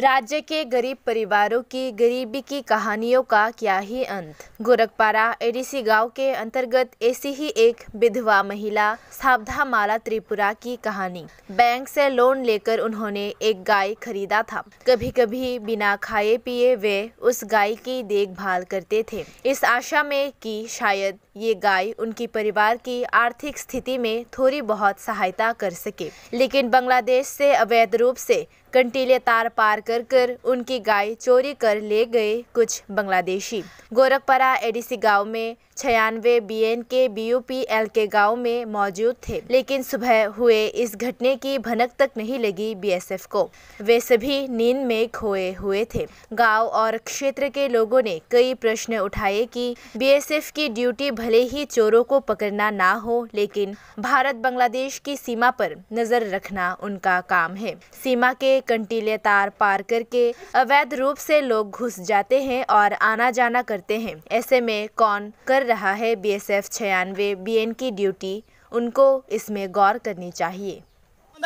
राज्य के गरीब परिवारों की गरीबी की कहानियों का क्या ही अंत गोरखपारा एडीसी गांव के अंतर्गत ऐसी ही एक विधवा महिला सावधा माला त्रिपुरा की कहानी बैंक से लोन लेकर उन्होंने एक गाय खरीदा था कभी कभी बिना खाए पिए वे उस गाय की देखभाल करते थे इस आशा में कि शायद ये गाय उनकी परिवार की आर्थिक स्थिति में थोड़ी बहुत सहायता कर सके लेकिन बांग्लादेश से अवैध रूप से कंटीले तार पार कर कर उनकी गाय चोरी कर ले गए कुछ बांग्लादेशी गोरखपरा एडीसी गांव में छियानवे बी एन के बी यू पी एल के गाँव में मौजूद थे लेकिन सुबह हुए इस घटने की भनक तक नहीं लगी बीएसएफ को वे सभी नींद में खोए हुए थे गांव और क्षेत्र के लोगों ने कई प्रश्न उठाए कि बीएसएफ की ड्यूटी भले ही चोरों को पकड़ना ना हो लेकिन भारत बांग्लादेश की सीमा पर नजर रखना उनका काम है सीमा के कंटीले तार पार करके अवैध रूप से लोग घुस जाते हैं और आना जाना करते हैं ऐसे में कौन कर रहा है बी एस एफ छियानवे बी एन की ड्यूटी उनको इसमें गौर करनी चाहिए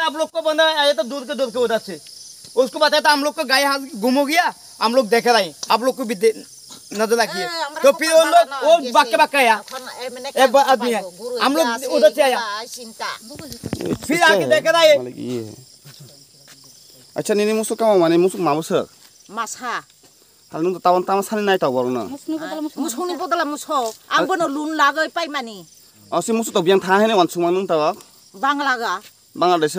आप लोग को बंदा आया तो दूर के दूर के उधर से उसको बताया था हम लोग का गाय हाथ गुम हो गया हम लोग देख रहे हैं आप लोग को भी नजर रखिए हाँ, तो फिर वो लोग वो बाकी बाकी आया एक आदमी है हम लोग उधर से आया फिर आके देख रहे है Acha nini musuh kamu mana musuh mau musuh? Mas ha. Hal nung tawan tamas hani naik tau baru na. Musuh nung bodala musuh. Ambo no lun lagai pai mani. Oh si musuh tau biang tahan ni wansung manung tau. Banglaga. Bangladesh.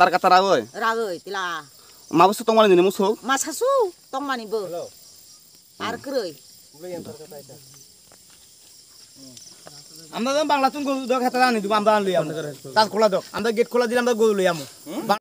Tar kata ragai. Ragai tila. Mau musuh tong mana nini musuh? Mas hasu tong mana ibu. Tar kerui. আমরা বাংলা তুমি গরু দোকান হাতে আনি দিব আমরা আনলি আপনাদের তার খোলা দোক আমরা গেট খোলা দিলে আমরা গরু লই আমি